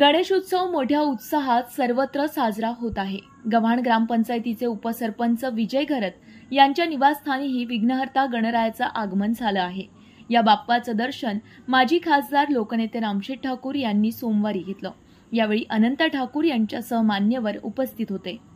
गणेशोत्सव मोठ्या उत्साहात सर्वत्र साजरा होत आहे गव्हाण ग्रामपंचायतीचे उपसरपंच विजय घरत यांच्या निवासस्थानीही विघ्नहर्ता गणरायाचं आगमन झालं आहे या बाप्पाचं दर्शन माजी खासदार लोकनेते रामशेठ ठाकूर यांनी सोमवारी घेतलं यावेळी अनंत ठाकूर यांच्यासह मान्यवर उपस्थित होते